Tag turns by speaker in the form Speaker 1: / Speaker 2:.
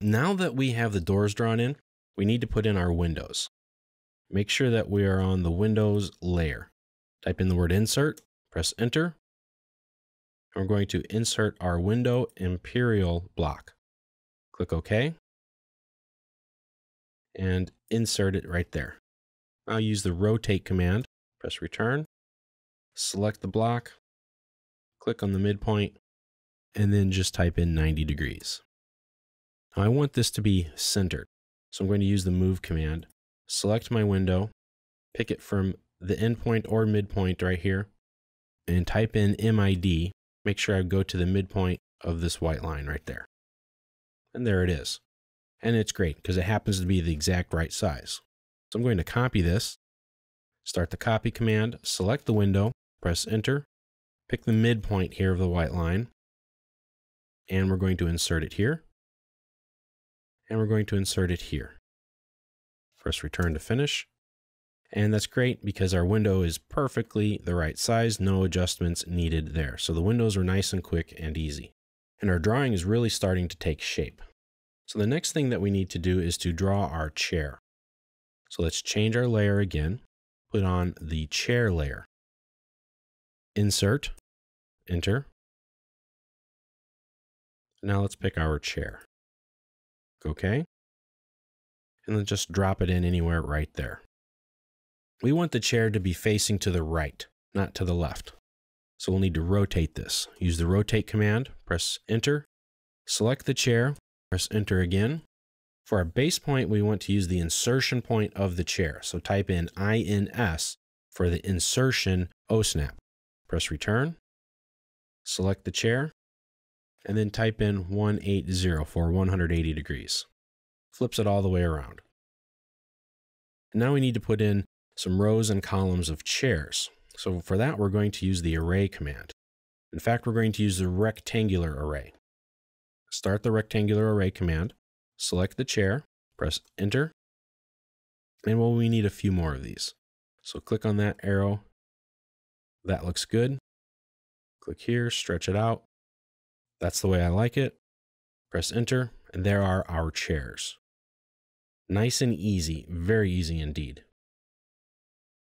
Speaker 1: Now that we have the doors drawn in, we need to put in our windows. Make sure that we are on the windows layer. Type in the word insert, press enter. we're going to insert our window imperial block.
Speaker 2: Click OK. And insert it right
Speaker 1: there. I'll use the rotate command. Press return. Select the block. Click on the midpoint. And then just type in 90 degrees. I want this to be centered. So I'm going to use the move command, select my window, pick it from the endpoint or midpoint right here, and type in MID. Make sure I go to the midpoint of this white line right there. And there it is. And it's great because it happens to be the exact right size. So I'm going to copy this, start the copy command, select the window, press enter, pick the midpoint here of the white line, and we're going to insert it here and we're going to insert it here. Press return to finish. And that's great because our window is perfectly the right size, no adjustments needed there. So the windows are nice and quick and easy. And our drawing is really starting to take shape. So the next thing that we need to do is to draw our chair. So let's change our layer again, put on the chair layer.
Speaker 2: Insert, enter. Now let's pick our
Speaker 1: chair okay? And then just drop it in anywhere right there. We want the chair to be facing to the right, not to the left. So we'll need to rotate this. Use the rotate command, press enter, select the chair, press enter again. For our base point, we want to use the insertion point of the chair. So type in INS for the insertion O snap. Press return, select the chair, and then type in 180 for 180 degrees. Flips it all the way around. now we need to put in some rows and columns of chairs. So for that, we're going to use the array command. In fact, we're going to use the rectangular array. Start the rectangular array command, select the chair, press enter, and well, we need a few more of these. So click on that arrow. That looks good. Click here, stretch it out. That's the way I like it. Press enter, and there are our chairs. Nice and easy, very easy
Speaker 2: indeed.